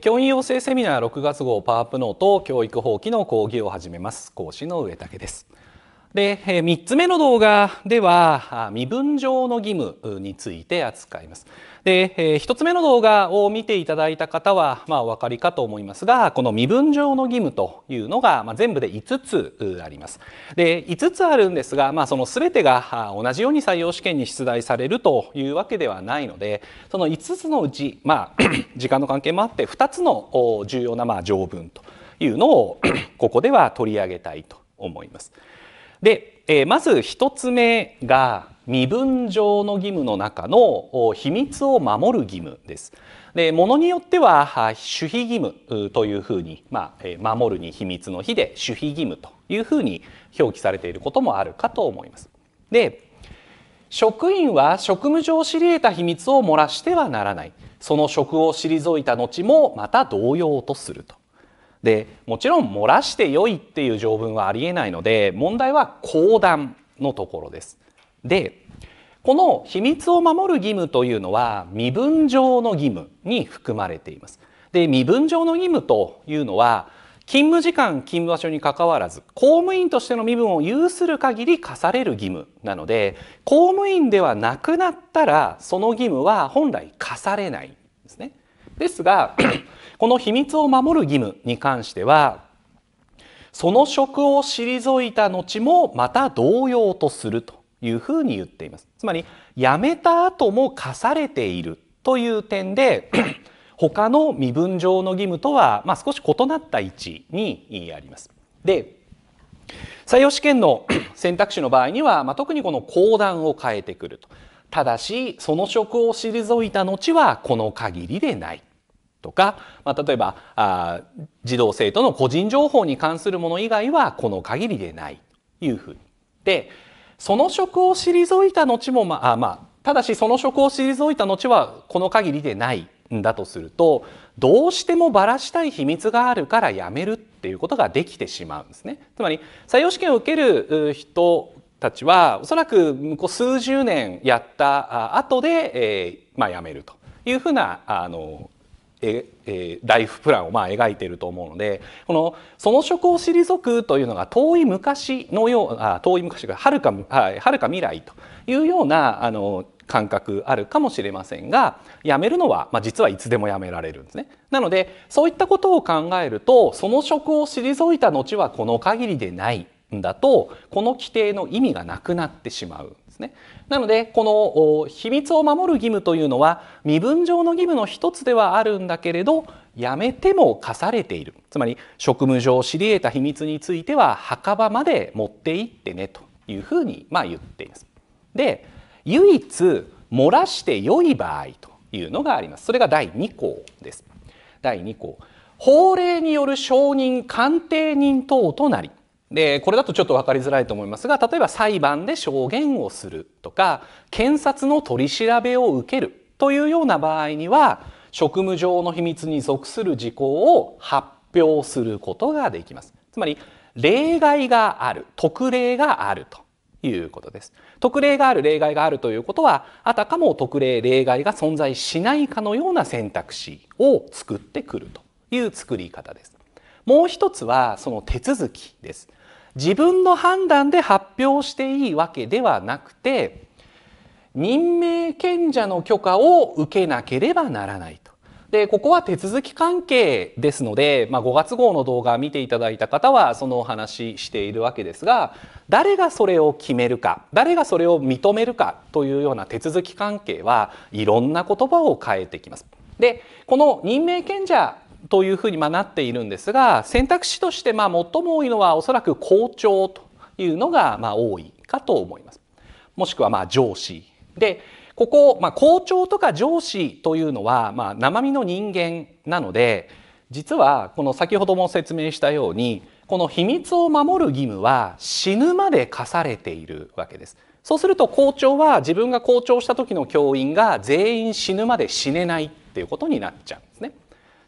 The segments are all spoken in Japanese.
教員養成セミナー6月号パワーアップノート教育法規の講義を始めます講師の上竹ですで、3つ目の動画では、身分上の義務について扱います。で、1つ目の動画を見ていただいた方は、まあ、お分かりかと思いますが、この身分上の義務というのが、まあ、全部で5つあります。で、5つあるんですが、まあ、その全てが同じように採用試験に出題されるというわけではないので、その5つのうち、まあ、時間の関係もあって、2つの重要なまあ条文というのを、ここでは取り上げたいと思います。で、えー、まず一つ目が身分上の義務の中の秘密を守る義務です。でのによっては守秘義務というふうに、まあ、守るに秘密の日で守秘義務というふうに表記されていることもあるかと思います。で職員は職務上知り得た秘密を漏らしてはならないその職を退いた後もまた同様とするとでもちろん漏らして良いっていう条文はありえないので問題は公団のところです。でこの秘密を守る義務というのは身分上の義務に含まれています。で身分上の義務というのは勤務時間勤務場所にかかわらず公務員としての身分を有する限り課される義務なので公務員ではなくなったらその義務は本来課されないんですね。ですがこの秘密を守る義務に関してはその職を退いた後もまた同様とするというふうに言っています。つまり辞めた後も課されているという点で 他の身分上の義務とは、まあ、少し異なった位置にあります。で採用試験の 選択肢の場合には、まあ、特にこの講談を変えてくると。ただしその職を退いた後はこの限りでないとか、まあ、例えばあ児童生徒の個人情報に関するもの以外はこの限りでないというふうに。でその職を退いた後も、まあまあ、ただしその職を退いた後はこの限りでないんだとするとどうしてもばらしたい秘密があるから辞めるっていうことができてしまうんですね。つまり採用試験を受ける人たちはおそらく向こう数十年やった後で、えーまあ、辞めるというふうなあのええライフプランをまあ描いていると思うのでこの「その職を退く」というのが遠い昔のようあ遠い昔がはるかはるか未来というようなあの感覚あるかもしれませんが辞めるのは、まあ、実はいつでも辞められるんですね。なのでそういったことを考えるとその職を退いた後はこの限りでないんだとこの規定の意味がなくなってしまうんですね。なのでこの秘密を守る義務というのは身分上の義務の一つではあるんだけれどやめても課されているつまり職務上知り得た秘密については墓場まで持っていってねというふうにまあ言っています。で唯一漏らして良い場合というのがあります。それが第2項です。第2項法令による承認鑑定人等となりでこれだとちょっと分かりづらいと思いますが例えば裁判で証言をするとか検察の取り調べを受けるというような場合には職務上の秘密に属する事項を発表することができます。つまり例外がある特例があるということです。特例がある例外があるということはあたかも特例例外が存在しないかのような選択肢を作ってくるという作り方です。もう一つはその手続きです。自分の判断で発表していいわけではなくて任命権者の許可を受けなければならないと。でここは手続き関係ですので、まあ、5月号の動画見ていただいた方はそのお話ししているわけですが誰がそれを決めるか誰がそれを認めるかというような手続き関係はいろんな言葉を変えてきます。でこの任命権者というふうにまなっているんですが選択肢としてまあ最も多いのはおそらく校長というのがまあ多いかと思います。もしくはまあ上司でここ、まあ、校長とか上司というのは、まあ、生身の人間なので実はこの先ほども説明したようにこの秘密を守る義務は死ぬまで課されているわけです。そうすると校長は自分が校長した時の教員が全員死ぬまで死ねないっていうことになっちゃうんですね。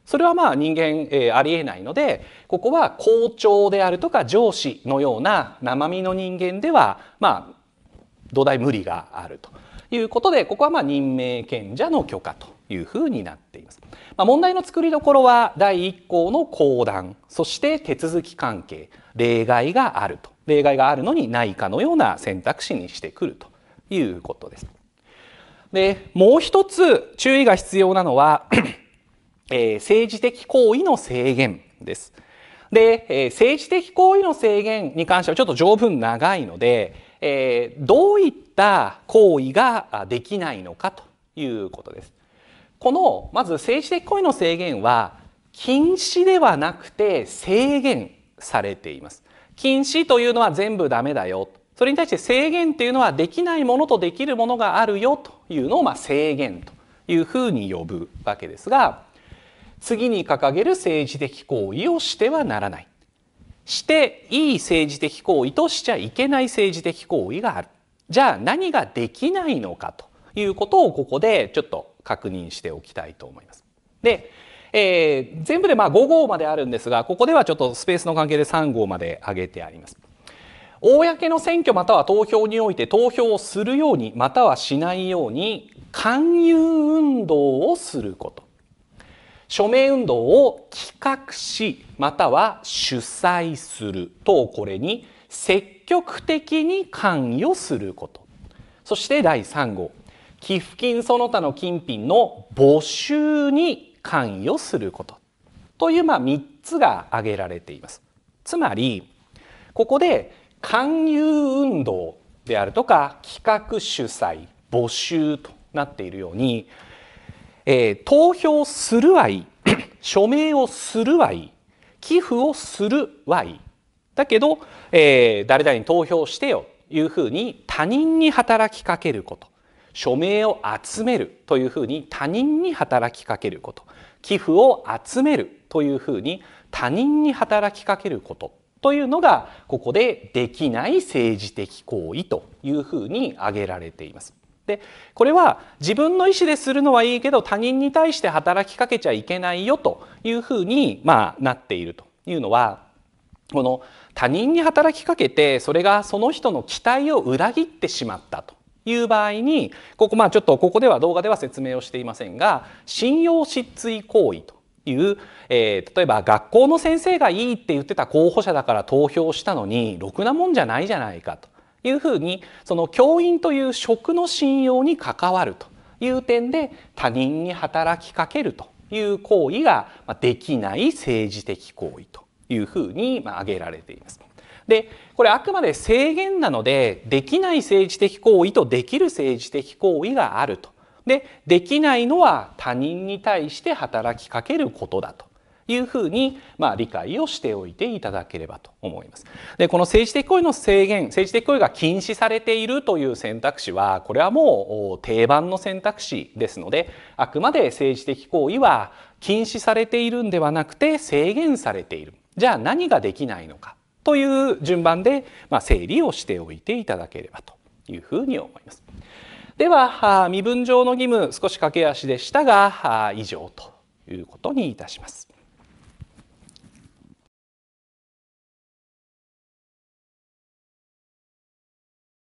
それはまあ人間、えー、ありえないのでここは校長であるとか上司のような生身の人間ではまあ土台無理があるということでここはまあ任命権者の許可というふうになっています。まあ、問題の作りどころは第一項の公団そして手続き関係例外があると例外があるのにないかのような選択肢にしてくるということです。でもう一つ注意が必要なのはえー、政治的行為の制限です。で、えー、政治的行為の制限に関してはちょっと条文長いので、えー、どういった行為ができないのかということです。この、まず政治的行為の制限は、禁止ではなくて制限されています。禁止というのは全部ダメだよ。それに対して制限というのはできないものとできるものがあるよというのをまあ制限というふうに呼ぶわけですが、次に掲げる政治的行為をしてはならない。していい政治的行為としちゃいけない政治的行為がある。じゃあ何ができないのかということをここでちょっと確認しておきたいと思います。で、えー、全部でまあ5号まであるんですが、ここではちょっとスペースの関係で3号まで挙げてあります。公の選挙または投票において投票をするようにまたはしないように勧誘運動をすること。署名運動を企画しまたは主催する等これに積極的に関与することそして第3号寄付金その他の金品の募集に関与することというまあ3つが挙げられています。つまりここで勧誘運動であるとか企画主催募集となっているようにえー、投票するはいい 署名をするはいい寄付をするはいいだけど、えー、誰々に投票してよというふうに他人に働きかけること署名を集めるというふうに他人に働きかけること寄付を集めるというふうに他人に働きかけることというのがここでできない政治的行為というふうに挙げられています。でこれは自分の意思でするのはいいけど他人に対して働きかけちゃいけないよというふうに、まあ、なっているというのはこの他人に働きかけてそれがその人の期待を裏切ってしまったという場合にここまあちょっとここでは動画では説明をしていませんが信用失墜行為という、えー、例えば学校の先生がいいって言ってた候補者だから投票したのにろくなもんじゃないじゃないかと。いうふうにその教員という職の信用に関わるという点で他人に働きかけるという行為ができない政治的行為というふうに挙げられています。でこれあくまで制限なのでできない政治的行為とできる政治的行為があると。でできないのは他人に対して働きかけることだというふうに、まあ、理解をしておいていただければと思います。でこの政治的行為の制限政治的行為が禁止されているという選択肢はこれはもう定番の選択肢ですのであくまで政治的行為は禁止されているんではなくて制限されている。じゃあ何ができないのかという順番で、まあ、整理をしておいていただければというふうに思います。では身分上の義務少し駆け足でしたが以上ということにいたします。